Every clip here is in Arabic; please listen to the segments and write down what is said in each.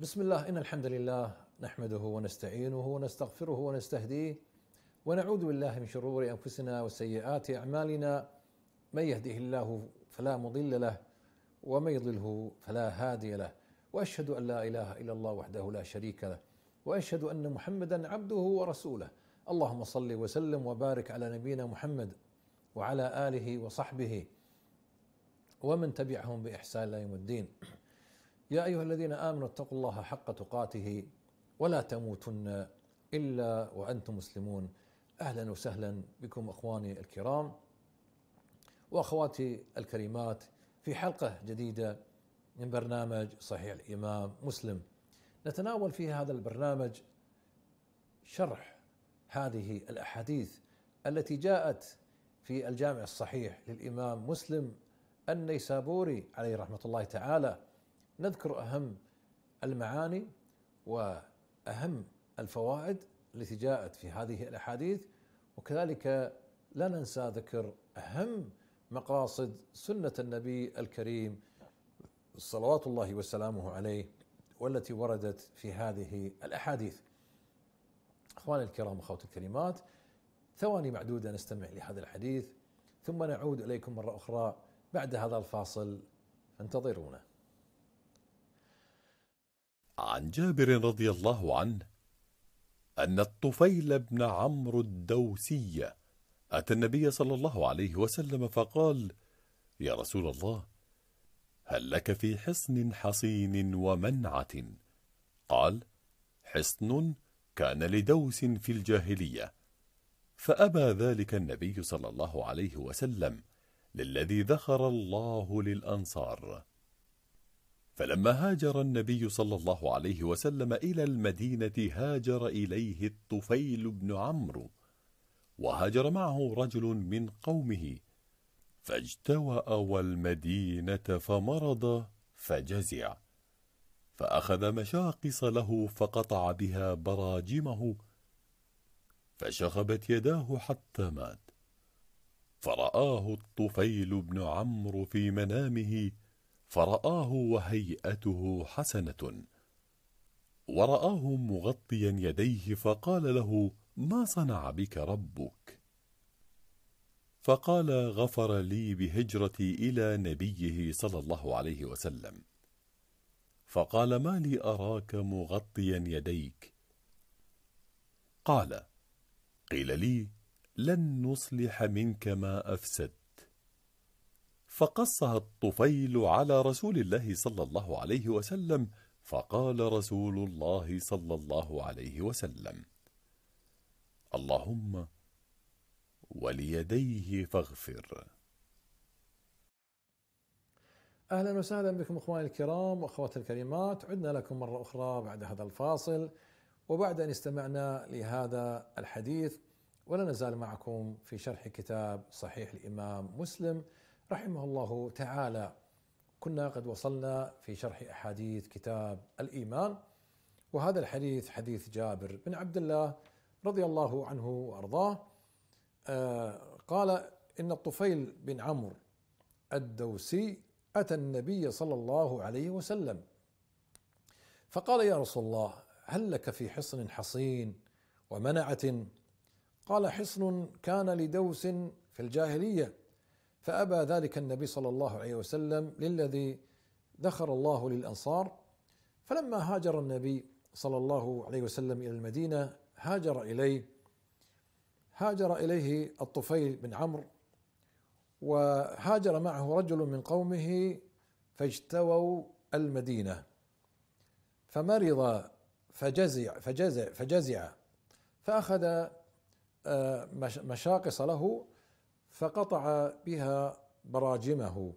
بسم الله إن الحمد لله نحمده ونستعينه ونستغفره ونستهديه ونعوذ بالله من شرور أنفسنا وسيئات أعمالنا من يهده الله فلا مضل له ومن يضله فلا هادي له وأشهد أن لا إله إلا الله وحده لا شريك له وأشهد أن محمدا عبده ورسوله اللهم صل وسلم وبارك على نبينا محمد وعلى آله وصحبه ومن تبعهم بإحسان إلى يوم الدين يا ايها الذين امنوا اتقوا الله حق تقاته ولا تموتن الا وانتم مسلمون اهلا وسهلا بكم اخواني الكرام واخواتي الكريمات في حلقه جديده من برنامج صحيح الامام مسلم نتناول في هذا البرنامج شرح هذه الاحاديث التي جاءت في الجامع الصحيح للامام مسلم النيسابوري عليه رحمه الله تعالى نذكر اهم المعاني واهم الفوائد التي جاءت في هذه الاحاديث وكذلك لا ننسى ذكر اهم مقاصد سنه النبي الكريم صلوات الله وسلامه عليه والتي وردت في هذه الاحاديث. اخواني الكرام واخواتي الكريمات ثواني معدوده نستمع لهذا الحديث ثم نعود اليكم مره اخرى بعد هذا الفاصل فانتظرونا. عن جابر رضي الله عنه أن الطفيل بن عمرو الدوسي أتى النبي صلى الله عليه وسلم فقال يا رسول الله هل لك في حصن حصين ومنعة قال حصن كان لدوس في الجاهلية فأبى ذلك النبي صلى الله عليه وسلم للذي ذخر الله للأنصار فلما هاجر النبي صلى الله عليه وسلم إلى المدينة هاجر إليه الطفيل بن عمرو وهاجر معه رجل من قومه فاجتوأ والمدينة فمرض فجزع فأخذ مشاقص له فقطع بها براجمه فشغبت يداه حتى مات فرآه الطفيل بن عمرو في منامه فرآه وهيئته حسنة ورآه مغطيا يديه فقال له ما صنع بك ربك فقال غفر لي بهجرتي إلى نبيه صلى الله عليه وسلم فقال ما لي أراك مغطيا يديك قال قيل لي لن نصلح منك ما أفسدت فقصها الطفيل على رسول الله صلى الله عليه وسلم فقال رسول الله صلى الله عليه وسلم اللهم وليديه فاغفر أهلا وسهلا بكم أخواني الكرام وأخواتي الكريمات عدنا لكم مرة أخرى بعد هذا الفاصل وبعد أن استمعنا لهذا الحديث ولا نزال معكم في شرح كتاب صحيح الإمام مسلم رحمه الله تعالى كنا قد وصلنا في شرح احاديث كتاب الايمان وهذا الحديث حديث جابر بن عبد الله رضي الله عنه وارضاه آه، قال ان الطفيل بن عمرو الدوسي اتى النبي صلى الله عليه وسلم فقال يا رسول الله هل لك في حصن حصين ومنعه قال حصن كان لدوس في الجاهليه فأبى ذلك النبي صلى الله عليه وسلم للذي ذخر الله للأنصار فلما هاجر النبي صلى الله عليه وسلم إلى المدينة هاجر إليه هاجر إليه الطفيل بن عمرو وهاجر معه رجل من قومه فاجتووا المدينة فمرض فجزع فجزع فجزع فأخذ آه، مشاقص له فقطع بها براجمه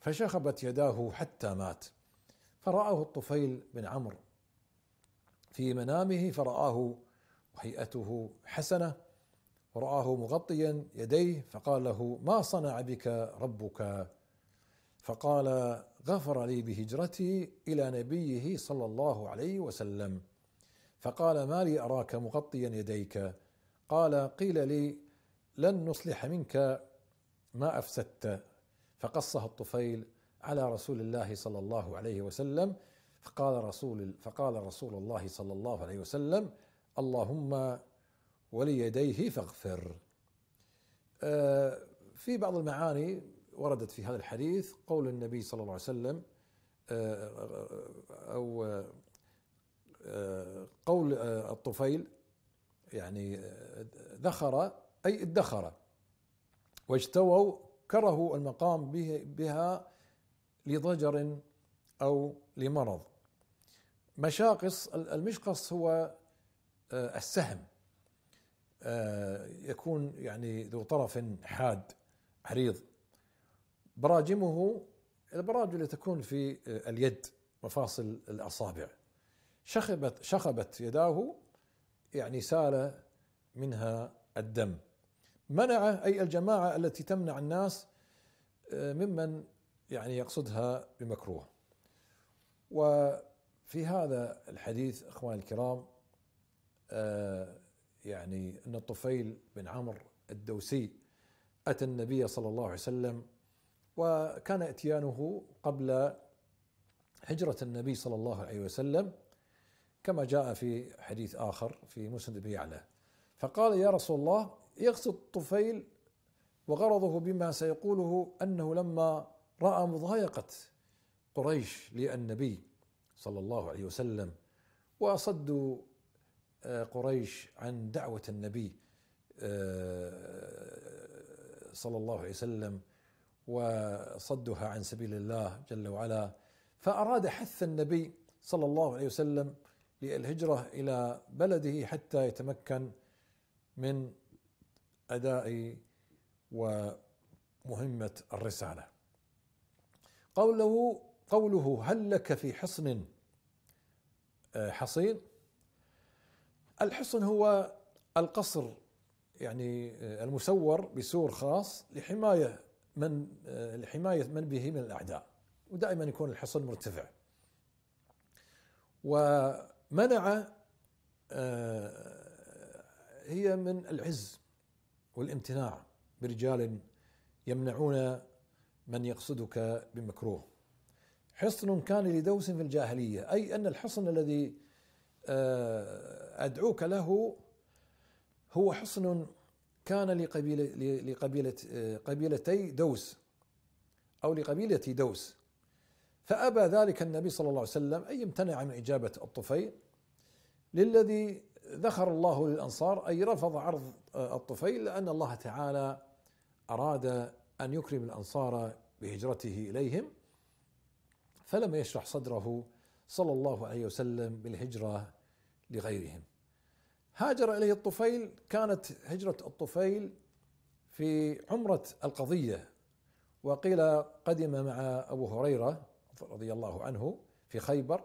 فشخبت يداه حتى مات فرآه الطفيل بن عمرو في منامه فرآه وهيئته حسنة ورآه مغطيا يديه فقال له ما صنع بك ربك فقال غفر لي بهجرتي إلى نبيه صلى الله عليه وسلم فقال ما لي أراك مغطيا يديك قال قيل لي لن نصلح منك ما افسدت فقصها الطفيل على رسول الله صلى الله عليه وسلم فقال رسول فقال رسول الله صلى الله عليه وسلم اللهم وليديه فاغفر آه، في بعض المعاني وردت في هذا الحديث قول النبي صلى الله عليه وسلم آه، او آه، قول الطفيل يعني ذخر أي ادخر واجتووا كرهوا المقام به بها لضجر أو لمرض مشاقص المشقص هو آه، السهم آه، يكون يعني ذو طرف حاد عريض براجمه البراج اللي تكون في آه، اليد مفاصل الاصابع شخبت شخبت يداه يعني سال منها الدم منعه أي الجماعة التي تمنع الناس آه، ممن يعني يقصدها بمكروه وفي هذا الحديث أخوان الكرام آه، يعني ان الطفيل بن عمرو الدوسي اتى النبي صلى الله عليه وسلم وكان اتيانه قبل هجره النبي صلى الله عليه وسلم كما جاء في حديث اخر في مسند بن يعلى فقال يا رسول الله يقصد طفيل وغرضه بما سيقوله انه لما راى مضايقه قريش للنبي صلى الله عليه وسلم وصدوا آه، قريش عن دعوه النبي آه، صلى الله عليه وسلم وصدها عن سبيل الله جل وعلا فاراد حث النبي صلى الله عليه وسلم للهجره الى بلده حتى يتمكن من أداء ومهمة الرسالة قوله قوله هل لك في حصن آه، حصين الحصن هو القصر يعني آه، المسور بسور خاص لحماية من آه، لحماية من به من الأعداء ودائما يكون الحصن مرتفع ومنع هي من العز والامتناع برجال يمنعون من يقصدك بمكروه حصن كان لدوس في الجاهلية أي أن الحصن الذي آه، أدعوك له هو حصن كان لقبيلة لقبيلة قبيلتي دوس أو لقبيلة دوس فأبى ذلك النبي صلى الله عليه وسلم أن يمتنع من إجابة الطفيل للذي ذخر الله للأنصار أي رفض عرض آه، الطفيل لأن الله تعالى أراد أن يكرم الأنصار بهجرته إليهم فلم يشرح صدره صلى الله عليه وسلم بالهجرة لغيرهم هاجر إليه الطفيل كانت هجرة الطفيل في عمرة القضية وقيل قدم مع أبو هريرة رضي الله عنه في خيبر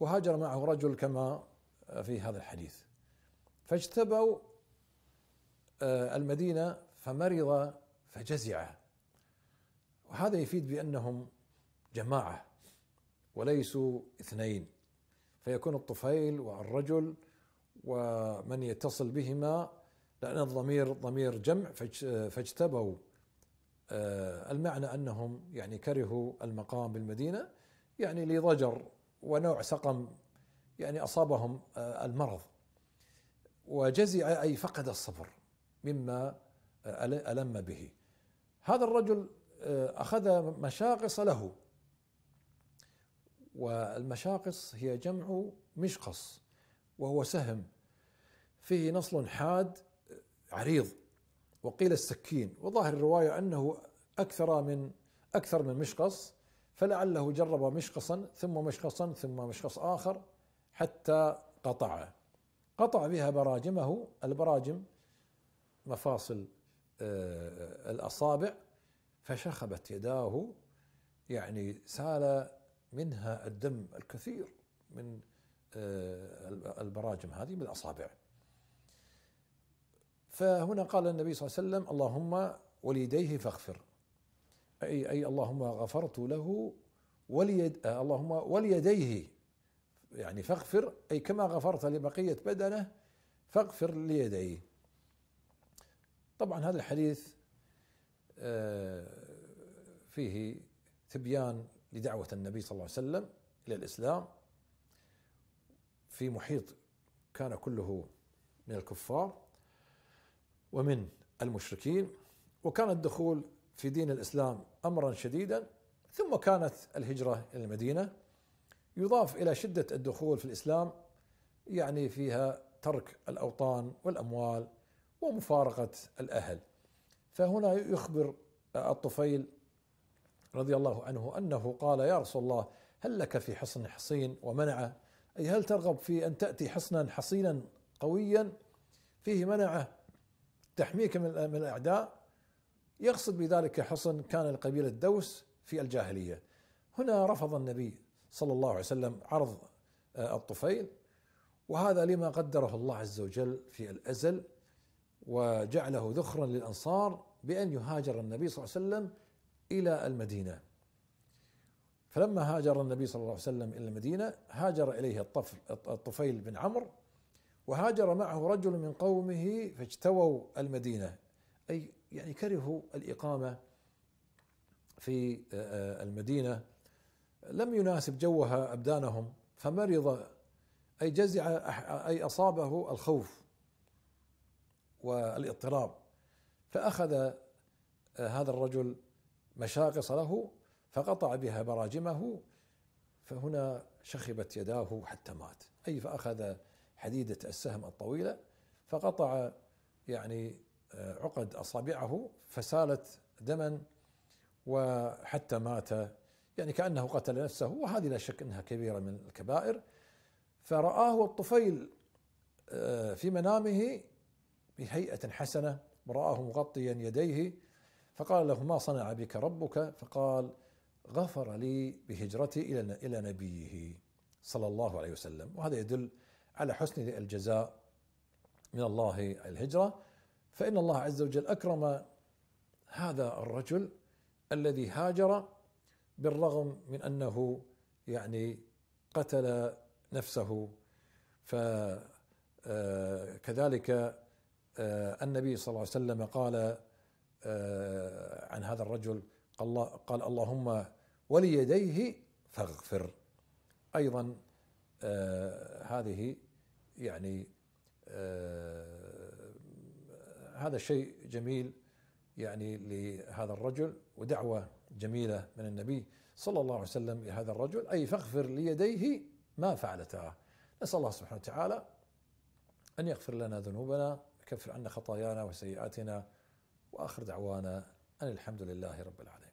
وهاجر معه رجل كما في هذا الحديث فاجتبوا آه، المدينة فمرض فجزع وهذا يفيد بأنهم جماعة وليسوا اثنين فيكون الطفيل والرجل ومن يتصل بهما لأن الضمير ضمير جمع آه، فاجتبوا آه، المعنى أنهم يعني كرهوا المقام بالمدينة يعني لضجر ونوع سقم يعني أصابهم المرض وجزع أي فقد الصبر مما آه، ألم به هذا الرجل آه، أخذ مشاقص له والمشاقص هي جمع مشقص وهو سهم فيه نصل حاد آه، عريض وقيل السكين وظاهر الرواية أنه أكثر من أكثر من مشقص فلعله جرب مشقصا ثم مشقصا ثم مشقص آخر حتى قطعه قطع بها براجمه البراجم مفاصل آه، الأصابع فشخبت يداه يعني سال منها الدم الكثير من آه، البراجم هذه من الأصابع فهنا قال النبي صلى الله عليه وسلم اللهم وليديه فاغفر أي أي اللهم غفرت له وليد آه، اللهم وليديه يعني فاغفر أي كما غفرت لبقية بدنه فاغفر ليديه طبعا هذا الحديث آه، فيه تبيان لدعوة النبي صلى الله عليه وسلم إلى الإسلام في محيط كان كله من الكفار ومن المشركين وكان الدخول في دين الإسلام أمرا شديدا ثم كانت الهجرة إلى المدينة يضاف الى شده الدخول في الاسلام يعني فيها ترك الاوطان والاموال ومفارقه الاهل فهنا يخبر الطفيل رضي الله عنه انه قال يا رسول الله هل لك في حصن حصين ومنعه اي هل ترغب في ان تاتي حصنا حصينا قويا فيه منعه تحميك من الاعداء يقصد بذلك حصن كان لقبيله الدوس في الجاهليه هنا رفض النبي صلى الله عليه وسلم عرض آه، الطفيل وهذا لما قدره الله عز وجل في الازل وجعله ذخرا للانصار بان يهاجر النبي صلى الله عليه وسلم الى المدينه فلما هاجر النبي صلى الله عليه وسلم الى المدينه هاجر اليه الطفل الطفيل بن عمرو وهاجر معه رجل من قومه فاجتووا المدينه اي يعني كرهوا الاقامه في آه، آه، المدينه لم يناسب جوها أبدانهم فمرض أي جزع أي أصابه الخوف والاضطراب فأخذ آه، هذا الرجل مشاقص له فقطع بها براجمه فهنا شخبت يداه حتى مات أي فأخذ حديدة السهم الطويلة فقطع يعني آه، عقد أصابعه فسالت دما وحتى مات يعني كأنه قتل نفسه وهذه لا شك أنها كبيرة من الكبائر فرآه الطفيل آه، في منامه بهيئة حسنة ورآه مغطيا يديه فقال له ما صنع بك ربك فقال غفر لي بهجرتي إلى إلى نبيه صلى الله عليه وسلم وهذا يدل على حسن الجزاء من الله الهجرة فإن الله عز وجل أكرم هذا الرجل الذي هاجر بالرغم من انه يعني قتل نفسه فكذلك آه، آه، النبي صلى الله عليه وسلم قال آه، عن هذا الرجل قال, قال اللهم وليديه فاغفر ايضا هذه يعني هذا شيء جميل يعني لهذا الرجل ودعوه جميلة من النبي صلى الله عليه وسلم لهذا الرجل أي فاغفر ليديه ما فعلتا نسأل الله سبحانه وتعالى أن يغفر لنا ذنوبنا ويكفر عنا خطايانا وسيئاتنا وآخر دعوانا أن الحمد لله رب العالمين